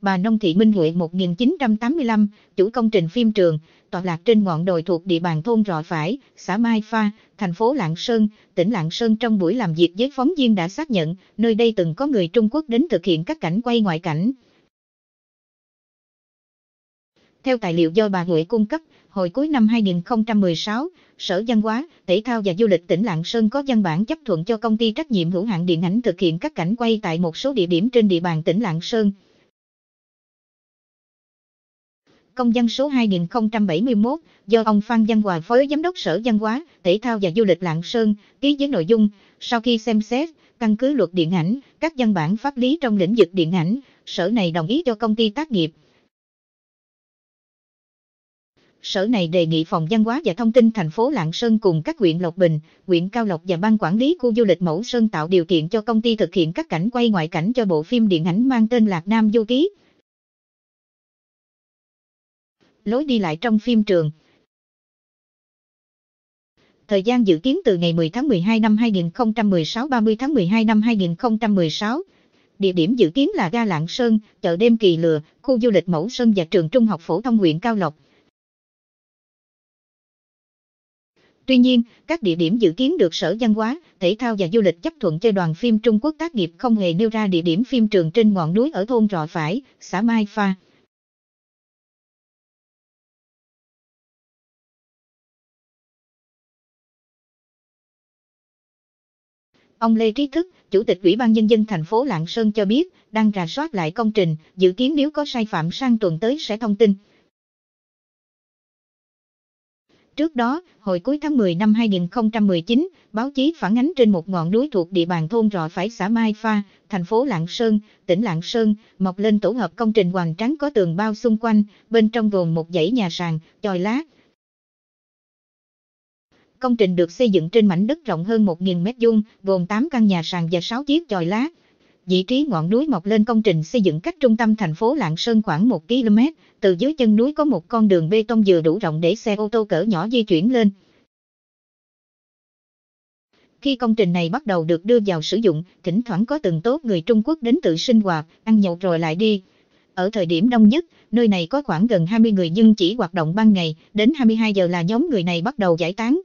bà Nông Thị Minh Huệ 1985, chủ công trình phim trường, tọa lạc trên ngọn đồi thuộc địa bàn thôn Rọ Phải, xã Mai Pha, thành phố Lạng Sơn, tỉnh Lạng Sơn trong buổi làm việc với phóng viên đã xác nhận, nơi đây từng có người Trung Quốc đến thực hiện các cảnh quay ngoại cảnh. Theo tài liệu do bà Huệ cung cấp, hồi cuối năm 2016, Sở Văn hóa, Thể thao và Du lịch tỉnh Lạng Sơn có văn bản chấp thuận cho công ty trách nhiệm hữu hạn điện ảnh thực hiện các cảnh quay tại một số địa điểm trên địa bàn tỉnh Lạng Sơn. công dân số 2071 do ông Phan Văn Hòa Phó Giám đốc Sở Văn hóa, Thể thao và Du lịch Lạng Sơn ký với nội dung sau khi xem xét căn cứ luật điện ảnh, các văn bản pháp lý trong lĩnh vực điện ảnh, sở này đồng ý cho công ty tác nghiệp. Sở này đề nghị Phòng Văn hóa và Thông tin thành phố Lạng Sơn cùng các huyện Lộc Bình, huyện Cao Lộc và Ban Quản lý khu du lịch Mẫu Sơn tạo điều kiện cho công ty thực hiện các cảnh quay ngoại cảnh cho bộ phim điện ảnh mang tên Lạc Nam Du Ký lối đi lại trong phim trường. Thời gian dự kiến từ ngày 10 tháng 12 năm 2016 30 tháng 12 năm 2016. Địa điểm dự kiến là ga Lạng Sơn, chợ đêm Kỳ Lừa, khu du lịch Mẫu Sơn và trường trung học phổ thông huyện Cao Lộc. Tuy nhiên, các địa điểm dự kiến được Sở Văn hóa, Thể thao và Du lịch chấp thuận cho đoàn phim Trung Quốc tác nghiệp không hề nêu ra địa điểm phim trường trên ngọn núi ở thôn Rọ Phải, xã Mai Pha. Ông Lê Trí Thức, Chủ tịch Ủy ban Nhân dân thành phố Lạng Sơn cho biết, đang rà soát lại công trình, dự kiến nếu có sai phạm sang tuần tới sẽ thông tin. Trước đó, hồi cuối tháng 10 năm 2019, báo chí phản ánh trên một ngọn núi thuộc địa bàn thôn Rọ Phải xã Mai Pha, thành phố Lạng Sơn, tỉnh Lạng Sơn, mọc lên tổ hợp công trình hoàng trắng có tường bao xung quanh, bên trong gồm một dãy nhà sàn, chòi lá, Công trình được xây dựng trên mảnh đất rộng hơn 1.000 mét vuông, gồm 8 căn nhà sàn và 6 chiếc chòi lá. Vị trí ngọn núi mọc lên công trình xây dựng cách trung tâm thành phố Lạng Sơn khoảng 1 km, từ dưới chân núi có một con đường bê tông vừa đủ rộng để xe ô tô cỡ nhỏ di chuyển lên. Khi công trình này bắt đầu được đưa vào sử dụng, thỉnh thoảng có từng tốt người Trung Quốc đến tự sinh hoạt, ăn nhậu rồi lại đi. Ở thời điểm đông nhất, nơi này có khoảng gần 20 người nhưng chỉ hoạt động ban ngày, đến 22 giờ là nhóm người này bắt đầu giải tán.